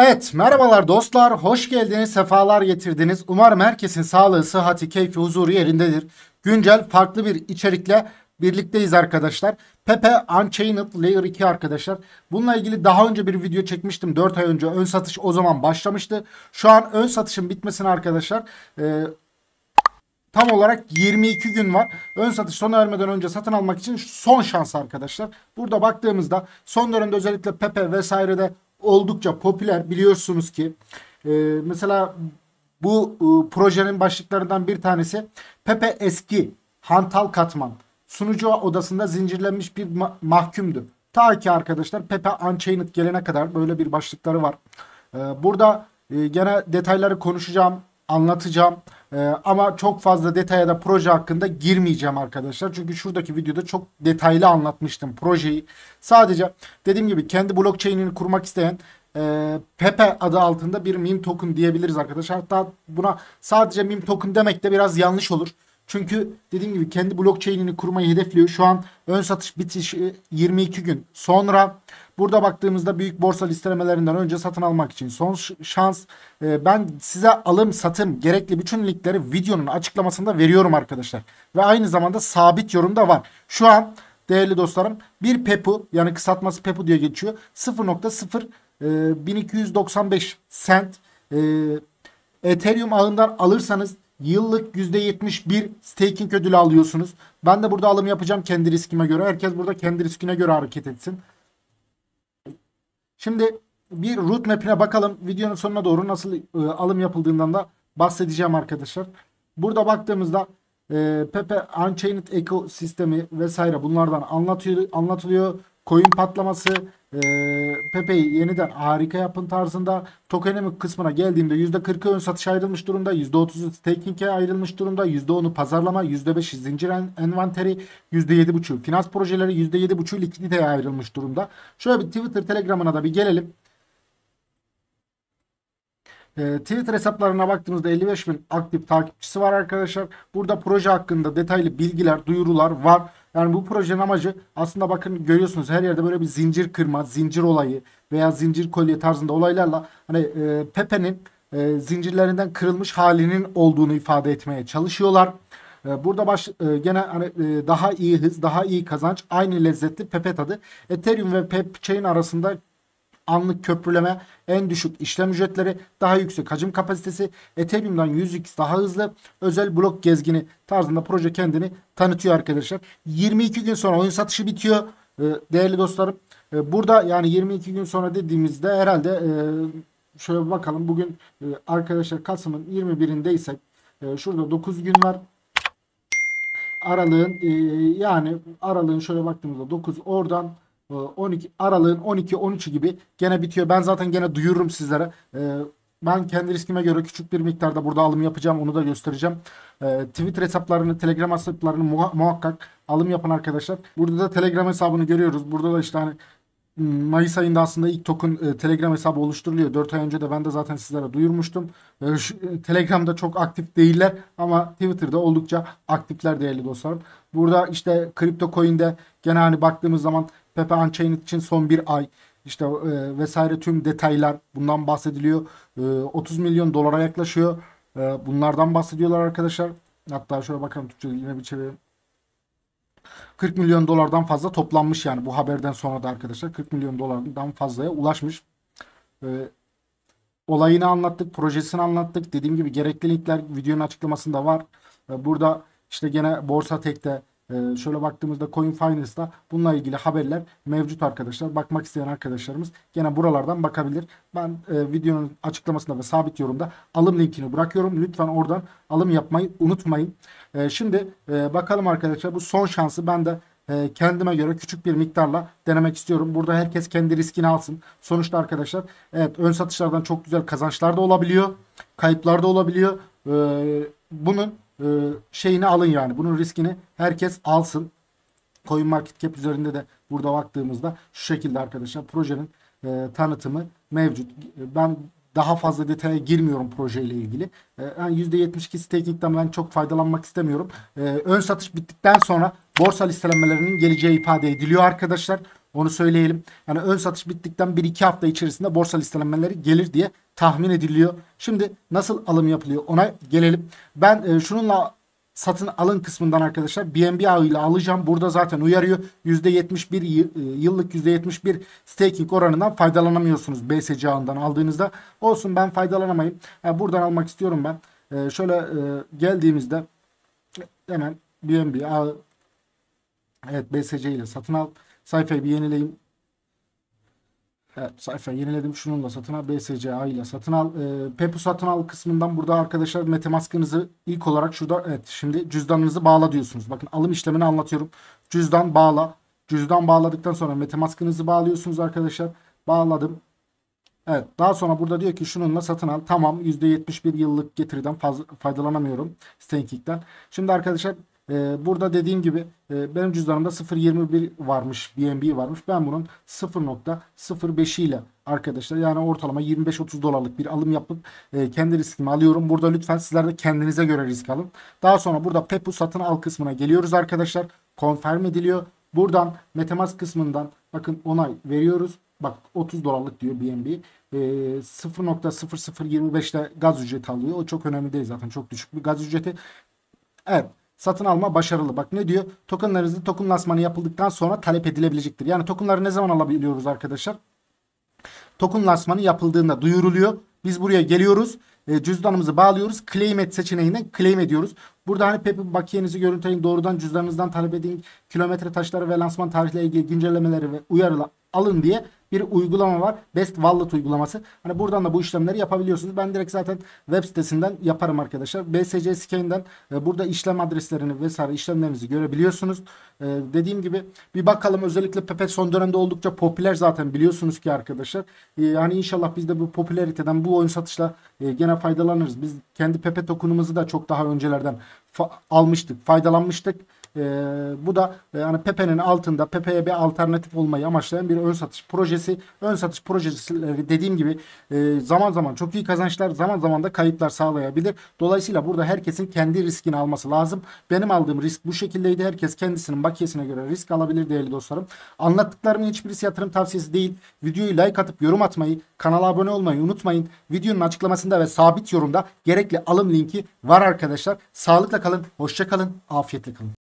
Evet merhabalar dostlar hoş geldiniz sefalar getirdiniz. Umarım herkesin sağlığı sıhhati keyfi huzuru yerindedir. Güncel farklı bir içerikle birlikteyiz arkadaşlar. Pepe Unchained Layer 2 arkadaşlar. Bununla ilgili daha önce bir video çekmiştim 4 ay önce ön satış o zaman başlamıştı. Şu an ön satışın bitmesine arkadaşlar e, tam olarak 22 gün var. Ön satış sona ermeden önce satın almak için son şans arkadaşlar. Burada baktığımızda son dönemde özellikle Pepe vesairede oldukça popüler. Biliyorsunuz ki e, mesela bu e, projenin başlıklarından bir tanesi Pepe Eski Hantal Katman sunucu odasında zincirlenmiş bir ma mahkumdu. Ta ki arkadaşlar Pepe Unchained gelene kadar böyle bir başlıkları var. E, burada e, gene detayları konuşacağım anlatacağım. Ee, ama çok fazla detaya da proje hakkında girmeyeceğim arkadaşlar. Çünkü şuradaki videoda çok detaylı anlatmıştım projeyi. Sadece dediğim gibi kendi blockchain'ini kurmak isteyen e, Pepe adı altında bir meme token diyebiliriz arkadaşlar. Hatta buna sadece meme token demek de biraz yanlış olur. Çünkü dediğim gibi kendi blockchain'ini kurmayı hedefliyor. Şu an ön satış bitişi 22 gün sonra Burada baktığımızda büyük borsa listelemelerinden önce satın almak için son şans. E, ben size alım satım gerekli bütün linkleri videonun açıklamasında veriyorum arkadaşlar. Ve aynı zamanda sabit yorumda var. Şu an değerli dostlarım bir PEPU yani kısaltması PEPU diye geçiyor. 0.0 1295 e, sent e, Ethereum ağından alırsanız yıllık %71 staking ödülü alıyorsunuz. Ben de burada alım yapacağım kendi riskime göre. Herkes burada kendi riskine göre hareket etsin. Şimdi bir root map'ine bakalım. Videonun sonuna doğru nasıl e, alım yapıldığından da bahsedeceğim arkadaşlar. Burada baktığımızda e, Pepe Unchained ekosistemi vesaire bunlardan anlatıyor, anlatılıyor. Coin patlaması, e, Pepe'yi yeniden harika yapın tarzında tokenomik kısmına geldiğimde yüzde %40'ı ön satış ayrılmış durumda, %30'u staking'e ayrılmış durumda, %10'u pazarlama, %5'i zincir en envanteri, %7.5'ü finans projeleri, %7.5'ü likiditeye ayrılmış durumda. Şöyle bir Twitter Telegram'ına da bir gelelim. Ee, Twitter hesaplarına baktığımızda 55 bin aktif takipçisi var arkadaşlar. Burada proje hakkında detaylı bilgiler, duyurular var. Yani bu projenin amacı aslında bakın görüyorsunuz her yerde böyle bir zincir kırma, zincir olayı veya zincir kolye tarzında olaylarla hani e, Pepe'nin e, zincirlerinden kırılmış halinin olduğunu ifade etmeye çalışıyorlar. E, burada baş e, gene hani e, daha iyi hız, daha iyi kazanç, aynı lezzetli Pepe tadı. Ethereum ve Pepe Chain arasında anlık köprüleme, en düşük işlem ücretleri, daha yüksek hacim kapasitesi, Ethereum'dan 100x daha hızlı, özel blok gezgini tarzında proje kendini tanıtıyor arkadaşlar. 22 gün sonra oyun satışı bitiyor e, değerli dostlarım. E, burada yani 22 gün sonra dediğimizde herhalde e, şöyle bakalım bugün arkadaşlar Kasım'ın 21'indeysek şurada 9 gün var. Aralığın yani aralığın şöyle baktığımızda 9 oradan 12 Aralık'ın 12-13 gibi gene bitiyor. Ben zaten gene duyururum sizlere. Ee, ben kendi riskime göre küçük bir miktarda burada alım yapacağım. Onu da göstereceğim. Ee, Twitter hesaplarını, Telegram hesaplarını muhakkak alım yapan arkadaşlar. Burada da Telegram hesabını görüyoruz. Burada da işte hani hmm, Mayıs ayında aslında ilk token e, Telegram hesabı oluşturuluyor. 4 ay önce de ben de zaten sizlere duyurmuştum. E, şu, e, Telegram'da çok aktif değiller ama Twitter'da oldukça aktifler değerli dostlarım. Burada işte kripto coin'de gene hani baktığımız zaman Pepe Unchained için son bir ay işte e, vesaire tüm detaylar bundan bahsediliyor. E, 30 milyon dolara yaklaşıyor. E, bunlardan bahsediyorlar arkadaşlar. Hatta şöyle bakalım Türkçe yine bir çevirelim. 40 milyon dolardan fazla toplanmış yani bu haberden sonra da arkadaşlar 40 milyon dolardan fazlaya ulaşmış. E, olayını anlattık, projesini anlattık. Dediğim gibi gerekli linkler videonun açıklamasında var. E, burada işte gene Borsa Tek'te e, şöyle baktığımızda Coin Finance'da bununla ilgili haberler mevcut arkadaşlar. Bakmak isteyen arkadaşlarımız gene buralardan bakabilir. Ben e, videonun açıklamasında ve sabit yorumda alım linkini bırakıyorum. Lütfen oradan alım yapmayı unutmayın. E, şimdi e, bakalım arkadaşlar bu son şansı ben de e, kendime göre küçük bir miktarla denemek istiyorum. Burada herkes kendi riskini alsın. Sonuçta arkadaşlar evet ön satışlardan çok güzel kazançlar da olabiliyor. Kayıplar da olabiliyor. Ee, bunun e, şeyini alın yani. Bunun riskini herkes alsın. Market CoinMarketCap üzerinde de burada baktığımızda şu şekilde arkadaşlar projenin e, tanıtımı mevcut. E, ben daha fazla detaya girmiyorum projeyle ilgili. Yani %72 staking'den ben çok faydalanmak istemiyorum. E, ön satış bittikten sonra borsa listelenmelerinin geleceği ifade ediliyor arkadaşlar. Onu söyleyelim. Yani ön satış bittikten 1-2 hafta içerisinde borsa listelenmeleri gelir diye tahmin ediliyor. Şimdi nasıl alım yapılıyor ona gelelim. Ben e, şununla satın alın kısmından arkadaşlar BNB ile alacağım. Burada zaten uyarıyor. %71 e, yıllık %71 staking oranından faydalanamıyorsunuz BSC ağından aldığınızda. Olsun ben faydalanamayayım. Yani buradan almak istiyorum ben. Ee, şöyle e, geldiğimizde hemen BNB ağı evet BSC ile satın al. Sayfayı bir yenileyim. Evet, sayfayı yeniledim. Şununla satın al. BSCA ile satın al. E, Pepu satın al kısmından burada arkadaşlar metamaskınızı ilk olarak şurada evet şimdi cüzdanınızı bağla diyorsunuz. Bakın alım işlemini anlatıyorum. Cüzdan bağla. Cüzdan bağladıktan sonra metamaskınızı bağlıyorsunuz arkadaşlar. Bağladım. Evet daha sonra burada diyor ki şununla satın al. Tamam %71 yıllık getiriden fazla faydalanamıyorum. Stanking'den. Şimdi arkadaşlar e, burada dediğim gibi e, benim cüzdanımda 0.21 varmış BNB varmış. Ben bunun 0.05 ile arkadaşlar yani ortalama 25-30 dolarlık bir alım yapıp e, kendi riskimi alıyorum. Burada lütfen sizler de kendinize göre risk alın. Daha sonra burada Pepu satın al kısmına geliyoruz arkadaşlar. Konferm ediliyor. Buradan Metamask kısmından bakın onay veriyoruz. Bak 30 dolarlık diyor BNB. E, ile gaz ücreti alıyor. O çok önemli değil zaten. Çok düşük bir gaz ücreti. Evet satın alma başarılı. Bak ne diyor? Tokenlarınızı tokenlasmanı yapıldıktan sonra talep edilebilecektir. Yani tokenları ne zaman alabiliyoruz arkadaşlar? Tokenlasmanı yapıldığında duyuruluyor. Biz buraya geliyoruz. E, cüzdanımızı bağlıyoruz. Claim et seçeneğinden claim ediyoruz. Burada hani Pepe bakiyenizi görüntüleyin. Doğrudan cüzdanınızdan talep edin. Kilometre taşları ve lansman tarihleriyle ilgili güncellemeleri ve uyarılar alın diye bir uygulama var. Best Wallet uygulaması. Hani buradan da bu işlemleri yapabiliyorsunuz. Ben direkt zaten web sitesinden yaparım arkadaşlar. BSC Scan'den e, burada işlem adreslerini vesaire işlemlerinizi görebiliyorsunuz. E, dediğim gibi bir bakalım özellikle Pepe son dönemde oldukça popüler zaten biliyorsunuz ki arkadaşlar. E, yani inşallah biz de bu popülariteden bu oyun satışla gene faydalanırız. Biz kendi Pepe tokenımızı da çok daha öncelerden almıştık, faydalanmıştık. E, bu da e, yani Pepe'nin altında Pepe'ye bir alternatif olmayı amaçlayan bir ön satış projesi. Ön satış projesi e, dediğim gibi e, zaman zaman çok iyi kazançlar zaman zaman da kayıplar sağlayabilir. Dolayısıyla burada herkesin kendi riskini alması lazım. Benim aldığım risk bu şekildeydi. Herkes kendisinin bakiyesine göre risk alabilir değerli dostlarım. Anlattıklarımın hiçbirisi yatırım tavsiyesi değil. Videoyu like atıp yorum atmayı, kanala abone olmayı unutmayın. Videonun açıklamasında ve sabit yorumda gerekli alım linki var arkadaşlar. Sağlıkla kalın, hoşça kalın, afiyetle kalın.